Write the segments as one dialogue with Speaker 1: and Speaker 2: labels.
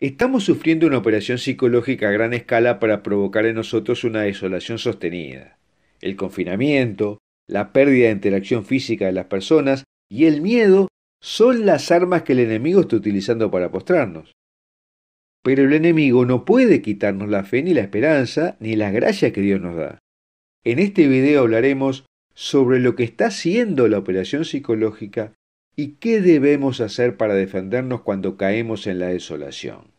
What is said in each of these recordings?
Speaker 1: Estamos sufriendo una operación psicológica a gran escala para provocar en nosotros una desolación sostenida. El confinamiento, la pérdida de interacción física de las personas y el miedo son las armas que el enemigo está utilizando para postrarnos. Pero el enemigo no puede quitarnos la fe ni la esperanza ni las gracias que Dios nos da. En este video hablaremos sobre lo que está haciendo la operación psicológica y qué debemos hacer para defendernos cuando caemos en la desolación.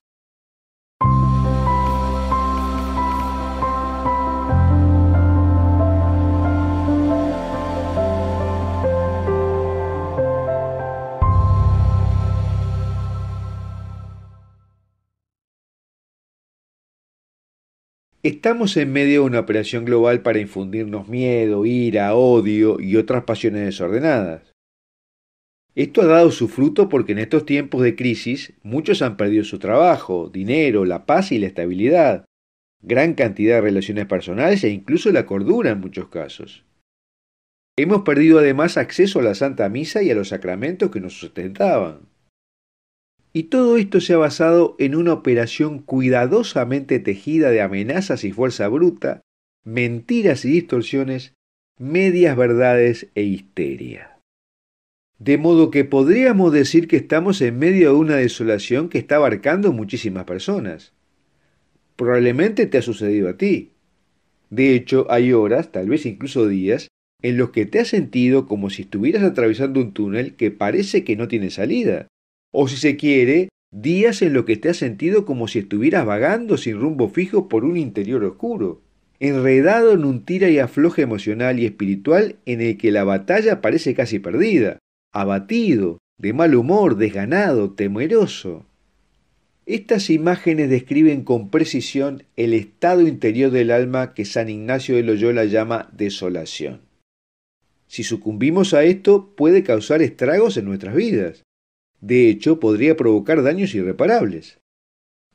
Speaker 1: Estamos en medio de una operación global para infundirnos miedo, ira, odio y otras pasiones desordenadas. Esto ha dado su fruto porque en estos tiempos de crisis muchos han perdido su trabajo, dinero, la paz y la estabilidad, gran cantidad de relaciones personales e incluso la cordura en muchos casos. Hemos perdido además acceso a la Santa Misa y a los sacramentos que nos sustentaban. Y todo esto se ha basado en una operación cuidadosamente tejida de amenazas y fuerza bruta, mentiras y distorsiones, medias verdades e histeria. De modo que podríamos decir que estamos en medio de una desolación que está abarcando muchísimas personas. Probablemente te ha sucedido a ti. De hecho, hay horas, tal vez incluso días, en los que te has sentido como si estuvieras atravesando un túnel que parece que no tiene salida o si se quiere, días en los que te has sentido como si estuvieras vagando sin rumbo fijo por un interior oscuro, enredado en un tira y afloje emocional y espiritual en el que la batalla parece casi perdida, abatido, de mal humor, desganado, temeroso. Estas imágenes describen con precisión el estado interior del alma que San Ignacio de Loyola llama desolación. Si sucumbimos a esto, puede causar estragos en nuestras vidas. De hecho, podría provocar daños irreparables.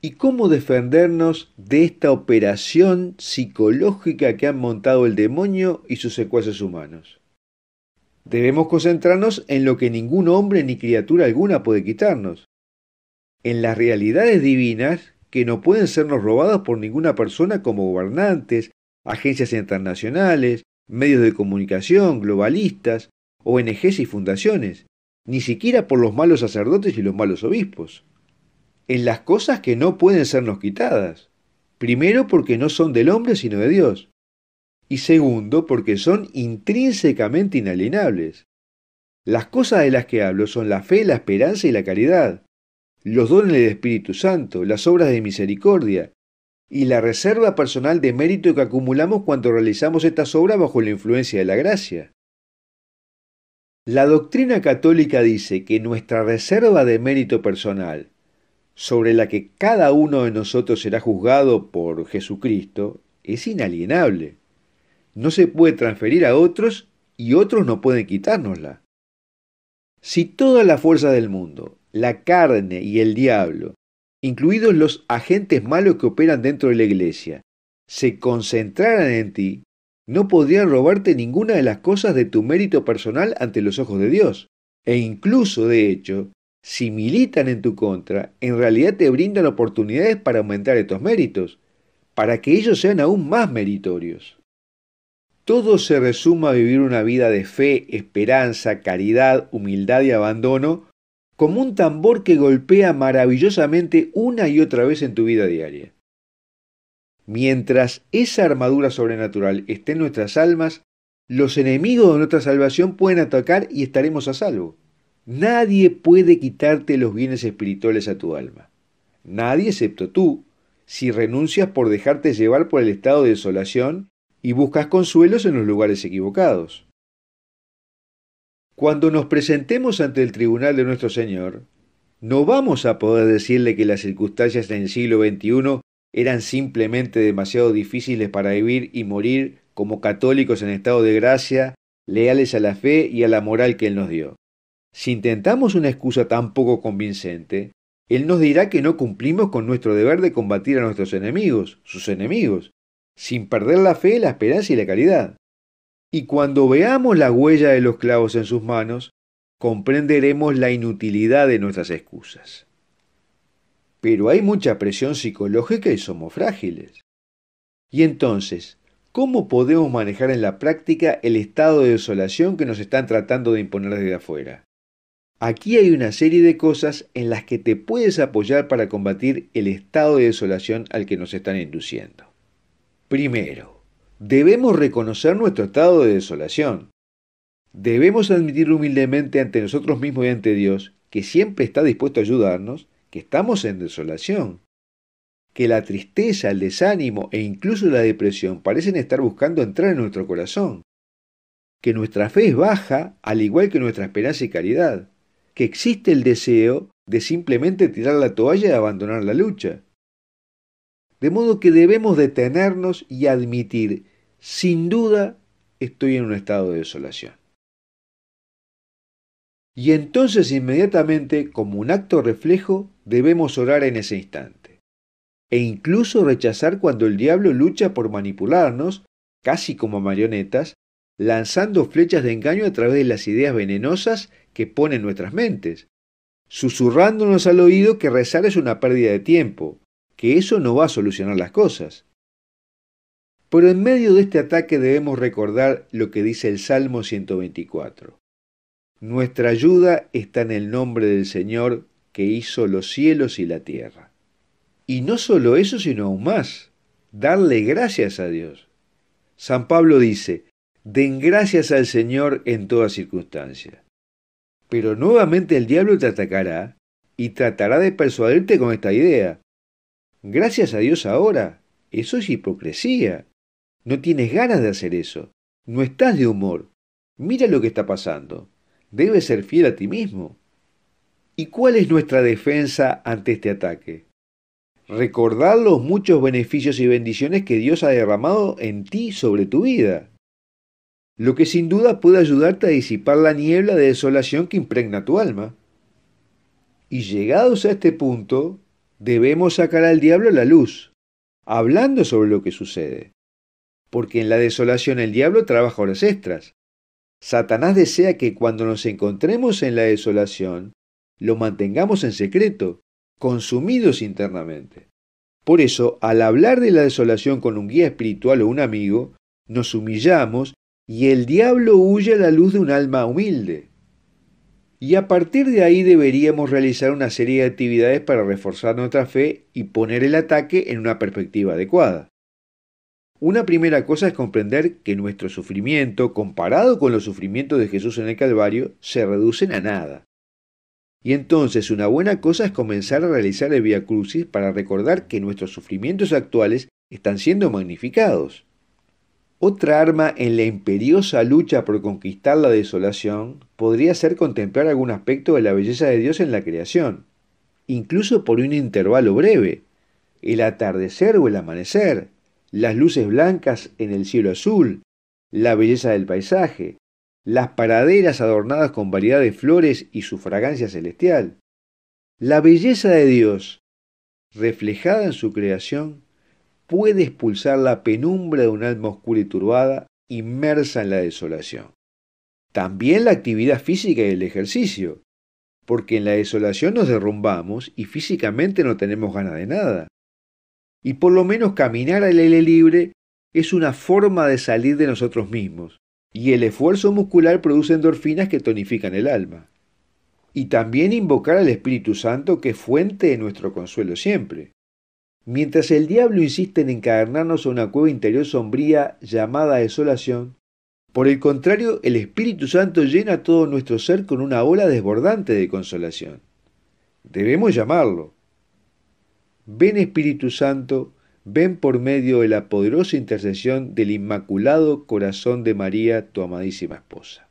Speaker 1: ¿Y cómo defendernos de esta operación psicológica que han montado el demonio y sus secuaces humanos? Debemos concentrarnos en lo que ningún hombre ni criatura alguna puede quitarnos, en las realidades divinas que no pueden sernos robadas por ninguna persona como gobernantes, agencias internacionales, medios de comunicación, globalistas, ONGs y fundaciones, ni siquiera por los malos sacerdotes y los malos obispos, en las cosas que no pueden sernos quitadas, primero porque no son del hombre sino de Dios, y segundo porque son intrínsecamente inalienables. Las cosas de las que hablo son la fe, la esperanza y la caridad, los dones del Espíritu Santo, las obras de misericordia, y la reserva personal de mérito que acumulamos cuando realizamos estas obras bajo la influencia de la gracia. La doctrina católica dice que nuestra reserva de mérito personal, sobre la que cada uno de nosotros será juzgado por Jesucristo, es inalienable. No se puede transferir a otros y otros no pueden quitárnosla. Si toda la fuerza del mundo, la carne y el diablo, incluidos los agentes malos que operan dentro de la iglesia, se concentraran en ti, no podrían robarte ninguna de las cosas de tu mérito personal ante los ojos de Dios. E incluso, de hecho, si militan en tu contra, en realidad te brindan oportunidades para aumentar estos méritos, para que ellos sean aún más meritorios. Todo se resuma a vivir una vida de fe, esperanza, caridad, humildad y abandono, como un tambor que golpea maravillosamente una y otra vez en tu vida diaria. Mientras esa armadura sobrenatural esté en nuestras almas, los enemigos de nuestra salvación pueden atacar y estaremos a salvo. Nadie puede quitarte los bienes espirituales a tu alma. Nadie excepto tú, si renuncias por dejarte llevar por el estado de desolación y buscas consuelos en los lugares equivocados. Cuando nos presentemos ante el tribunal de nuestro Señor, no vamos a poder decirle que las circunstancias en el siglo XXI eran simplemente demasiado difíciles para vivir y morir como católicos en estado de gracia, leales a la fe y a la moral que Él nos dio. Si intentamos una excusa tan poco convincente, Él nos dirá que no cumplimos con nuestro deber de combatir a nuestros enemigos, sus enemigos, sin perder la fe, la esperanza y la caridad. Y cuando veamos la huella de los clavos en sus manos, comprenderemos la inutilidad de nuestras excusas pero hay mucha presión psicológica y somos frágiles. Y entonces, ¿cómo podemos manejar en la práctica el estado de desolación que nos están tratando de imponer desde afuera? Aquí hay una serie de cosas en las que te puedes apoyar para combatir el estado de desolación al que nos están induciendo. Primero, debemos reconocer nuestro estado de desolación. Debemos admitir humildemente ante nosotros mismos y ante Dios, que siempre está dispuesto a ayudarnos, que estamos en desolación, que la tristeza, el desánimo e incluso la depresión parecen estar buscando entrar en nuestro corazón, que nuestra fe es baja al igual que nuestra esperanza y caridad, que existe el deseo de simplemente tirar la toalla y abandonar la lucha. De modo que debemos detenernos y admitir, sin duda, estoy en un estado de desolación. Y entonces inmediatamente, como un acto reflejo, debemos orar en ese instante. E incluso rechazar cuando el diablo lucha por manipularnos, casi como marionetas, lanzando flechas de engaño a través de las ideas venenosas que ponen nuestras mentes, susurrándonos al oído que rezar es una pérdida de tiempo, que eso no va a solucionar las cosas. Pero en medio de este ataque debemos recordar lo que dice el Salmo 124. Nuestra ayuda está en el nombre del Señor que hizo los cielos y la tierra. Y no solo eso, sino aún más, darle gracias a Dios. San Pablo dice, den gracias al Señor en toda circunstancia. Pero nuevamente el diablo te atacará y tratará de persuadirte con esta idea. Gracias a Dios ahora. Eso es hipocresía. No tienes ganas de hacer eso. No estás de humor. Mira lo que está pasando debes ser fiel a ti mismo. ¿Y cuál es nuestra defensa ante este ataque? Recordar los muchos beneficios y bendiciones que Dios ha derramado en ti sobre tu vida, lo que sin duda puede ayudarte a disipar la niebla de desolación que impregna tu alma. Y llegados a este punto, debemos sacar al diablo la luz, hablando sobre lo que sucede. Porque en la desolación el diablo trabaja horas extras, Satanás desea que cuando nos encontremos en la desolación, lo mantengamos en secreto, consumidos internamente. Por eso, al hablar de la desolación con un guía espiritual o un amigo, nos humillamos y el diablo huye a la luz de un alma humilde. Y a partir de ahí deberíamos realizar una serie de actividades para reforzar nuestra fe y poner el ataque en una perspectiva adecuada. Una primera cosa es comprender que nuestro sufrimiento, comparado con los sufrimientos de Jesús en el Calvario, se reducen a nada. Y entonces una buena cosa es comenzar a realizar el Via Crucis para recordar que nuestros sufrimientos actuales están siendo magnificados. Otra arma en la imperiosa lucha por conquistar la desolación podría ser contemplar algún aspecto de la belleza de Dios en la creación, incluso por un intervalo breve, el atardecer o el amanecer, las luces blancas en el cielo azul, la belleza del paisaje, las paraderas adornadas con variedad de flores y su fragancia celestial. La belleza de Dios, reflejada en su creación, puede expulsar la penumbra de un alma oscura y turbada, inmersa en la desolación. También la actividad física y el ejercicio, porque en la desolación nos derrumbamos y físicamente no tenemos ganas de nada y por lo menos caminar al aire libre es una forma de salir de nosotros mismos, y el esfuerzo muscular produce endorfinas que tonifican el alma. Y también invocar al Espíritu Santo que es fuente de nuestro consuelo siempre. Mientras el diablo insiste en encadernarnos a una cueva interior sombría llamada desolación, por el contrario, el Espíritu Santo llena todo nuestro ser con una ola desbordante de consolación. Debemos llamarlo, Ven Espíritu Santo, ven por medio de la poderosa intercesión del Inmaculado Corazón de María, tu amadísima esposa.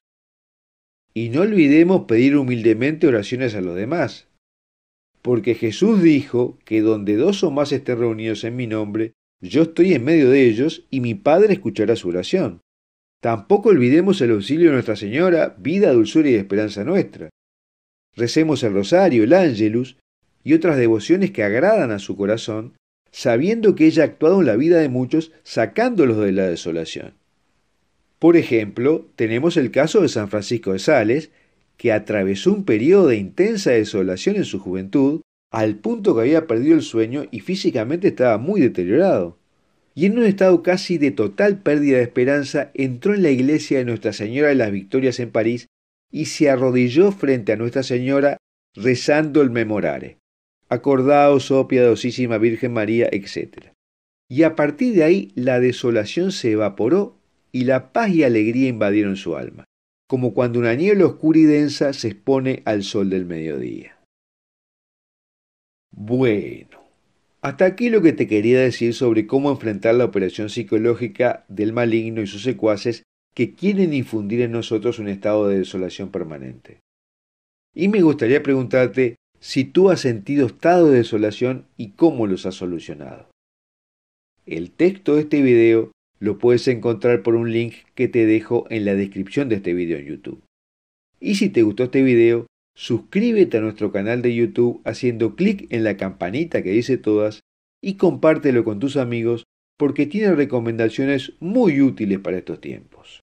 Speaker 1: Y no olvidemos pedir humildemente oraciones a los demás, porque Jesús dijo que donde dos o más estén reunidos en mi nombre, yo estoy en medio de ellos y mi Padre escuchará su oración. Tampoco olvidemos el auxilio de Nuestra Señora, vida, dulzura y esperanza nuestra. Recemos el rosario, el ángelus, y otras devociones que agradan a su corazón, sabiendo que ella ha actuado en la vida de muchos sacándolos de la desolación. Por ejemplo, tenemos el caso de San Francisco de Sales, que atravesó un periodo de intensa desolación en su juventud, al punto que había perdido el sueño y físicamente estaba muy deteriorado. Y en un estado casi de total pérdida de esperanza, entró en la iglesia de Nuestra Señora de las Victorias en París y se arrodilló frente a Nuestra Señora rezando el memorare. Acordaos, oh piadosísima Virgen María, etc. Y a partir de ahí la desolación se evaporó y la paz y alegría invadieron su alma, como cuando una niebla oscura y densa se expone al sol del mediodía. Bueno, hasta aquí lo que te quería decir sobre cómo enfrentar la operación psicológica del maligno y sus secuaces que quieren infundir en nosotros un estado de desolación permanente. Y me gustaría preguntarte, si tú has sentido estado de desolación y cómo los has solucionado. El texto de este video lo puedes encontrar por un link que te dejo en la descripción de este video en YouTube. Y si te gustó este video, suscríbete a nuestro canal de YouTube haciendo clic en la campanita que dice todas y compártelo con tus amigos porque tiene recomendaciones muy útiles para estos tiempos.